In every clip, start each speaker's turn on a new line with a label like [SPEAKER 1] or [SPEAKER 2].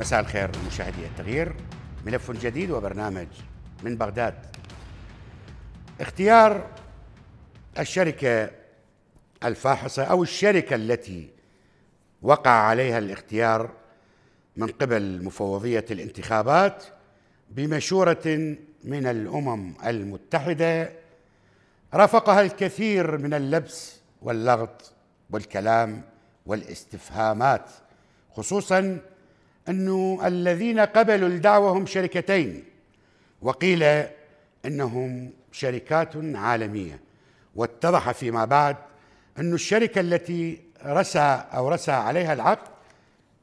[SPEAKER 1] مساء الخير مشاهدي التغيير ملف جديد وبرنامج من بغداد اختيار الشركة الفاحصة أو الشركة التي وقع عليها الاختيار من قبل مفوضية الانتخابات بمشورة من الأمم المتحدة رافقها الكثير من اللبس واللغط والكلام والاستفهامات خصوصا أنه الذين قبلوا الدعوة هم شركتين وقيل أنهم شركات عالمية واتضح فيما بعد أن الشركة التي رسى أو رسى عليها العقد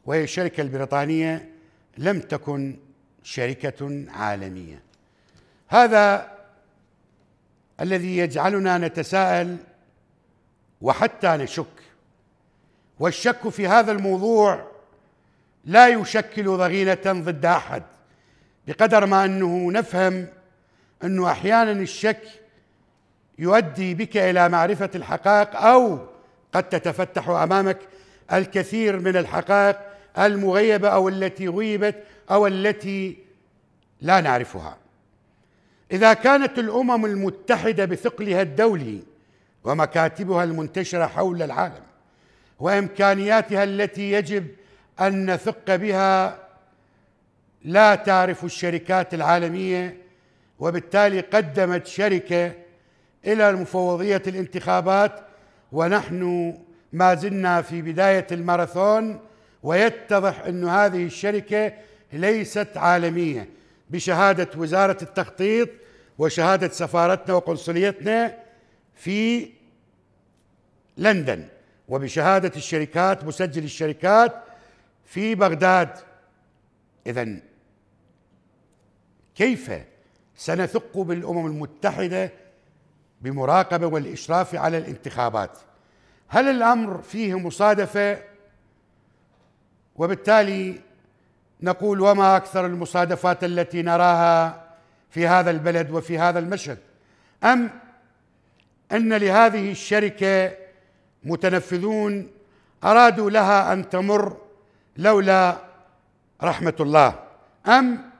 [SPEAKER 1] وهي الشركة البريطانية لم تكن شركة عالمية هذا الذي يجعلنا نتساءل وحتى نشك والشك في هذا الموضوع لا يشكل ضغينه ضد احد بقدر ما انه نفهم انه احيانا الشك يؤدي بك الى معرفه الحقائق او قد تتفتح امامك الكثير من الحقائق المغيبه او التي غيبت او التي لا نعرفها اذا كانت الامم المتحده بثقلها الدولي ومكاتبها المنتشره حول العالم وامكانياتها التي يجب ان نثق بها لا تعرف الشركات العالميه وبالتالي قدمت شركه الى مفوضيه الانتخابات ونحن ما زلنا في بدايه الماراثون ويتضح أن هذه الشركه ليست عالميه بشهاده وزاره التخطيط وشهاده سفارتنا وقنصليتنا في لندن وبشهاده الشركات مسجل الشركات في بغداد اذا كيف سنثق بالامم المتحده بمراقبه والاشراف على الانتخابات هل الامر فيه مصادفه وبالتالي نقول وما اكثر المصادفات التي نراها في هذا البلد وفي هذا المشهد ام ان لهذه الشركه متنفذون ارادوا لها ان تمر لولا رحمه الله ام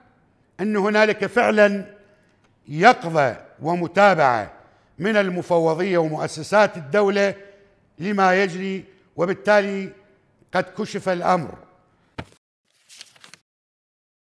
[SPEAKER 1] ان هنالك فعلا يقظه ومتابعه من المفوضيه ومؤسسات الدوله لما يجري وبالتالي قد كشف الامر